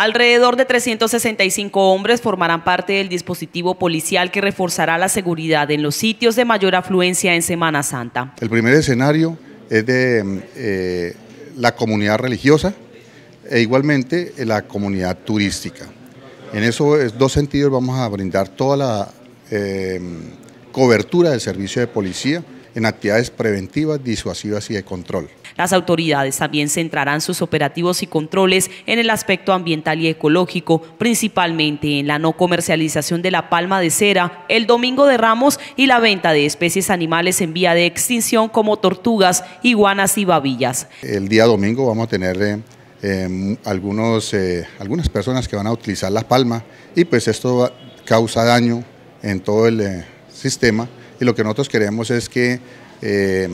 Alrededor de 365 hombres formarán parte del dispositivo policial que reforzará la seguridad en los sitios de mayor afluencia en Semana Santa. El primer escenario es de mm, eh, la comunidad religiosa e igualmente eh, la comunidad turística. En esos dos sentidos vamos a brindar toda la eh, mm, cobertura del servicio de policía en actividades preventivas, disuasivas y de control. Las autoridades también centrarán sus operativos y controles en el aspecto ambiental y ecológico, principalmente en la no comercialización de la palma de cera, el domingo de ramos y la venta de especies animales en vía de extinción como tortugas, iguanas y babillas. El día domingo vamos a tener... Eh, em, algunos, eh, algunas personas que van a utilizar la palma y pues esto causa daño en todo el eh, sistema y lo que nosotros queremos es que eh,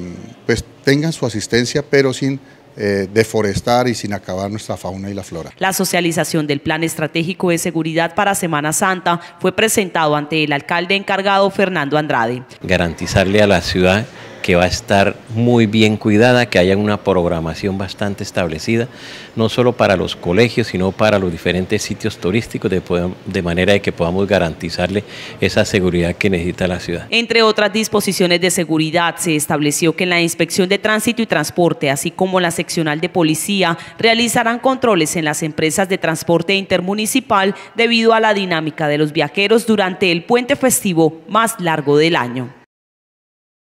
pues tengan su asistencia, pero sin eh, deforestar y sin acabar nuestra fauna y la flora. La socialización del Plan Estratégico de Seguridad para Semana Santa fue presentado ante el alcalde encargado Fernando Andrade. Garantizarle a la ciudad que va a estar muy bien cuidada, que haya una programación bastante establecida, no solo para los colegios, sino para los diferentes sitios turísticos, de, manera de que podamos garantizarle esa seguridad que necesita la ciudad. Entre otras disposiciones de seguridad, se estableció que la Inspección de Tránsito y Transporte, así como la seccional de policía, realizarán controles en las empresas de transporte intermunicipal debido a la dinámica de los viajeros durante el puente festivo más largo del año.